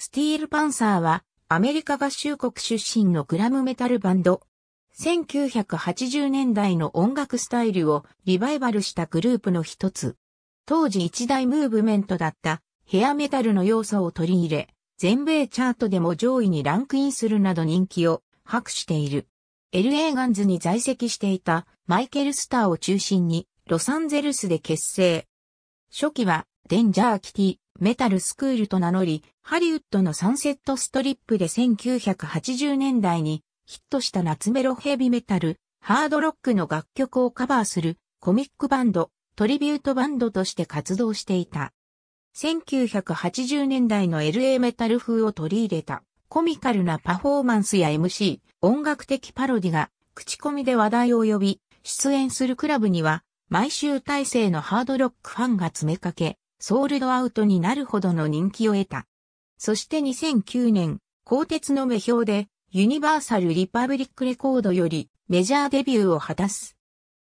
スティールパンサーは、アメリカ合衆国出身のグラムメタルバンド。1980年代の音楽スタイルをリバイバルしたグループの一つ。当時一大ムーブメントだったヘアメタルの要素を取り入れ、全米チャートでも上位にランクインするなど人気を博している。LA ガンズに在籍していたマイケル・スターを中心にロサンゼルスで結成。初期はデンジャー・キティ、メタルスクールと名乗り、ハリウッドのサンセットストリップで1980年代にヒットした夏メロヘビメタル、ハードロックの楽曲をカバーするコミックバンド、トリビュートバンドとして活動していた。1980年代の LA メタル風を取り入れたコミカルなパフォーマンスや MC、音楽的パロディが口コミで話題を呼び、出演するクラブには毎週体制のハードロックファンが詰めかけ、ソールドアウトになるほどの人気を得た。そして2009年、鋼鉄の目標で、ユニバーサル・リパブリック・レコードよりメジャーデビューを果たす。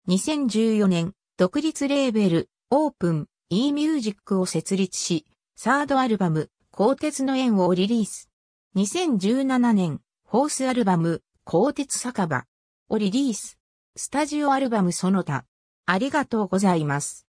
2014年、独立レーベル、オープン、e ミュージックを設立し、サードアルバム、鋼鉄の縁をリリース。2017年、ホースアルバム、鋼鉄酒場をリリース。スタジオアルバムその他。ありがとうございます。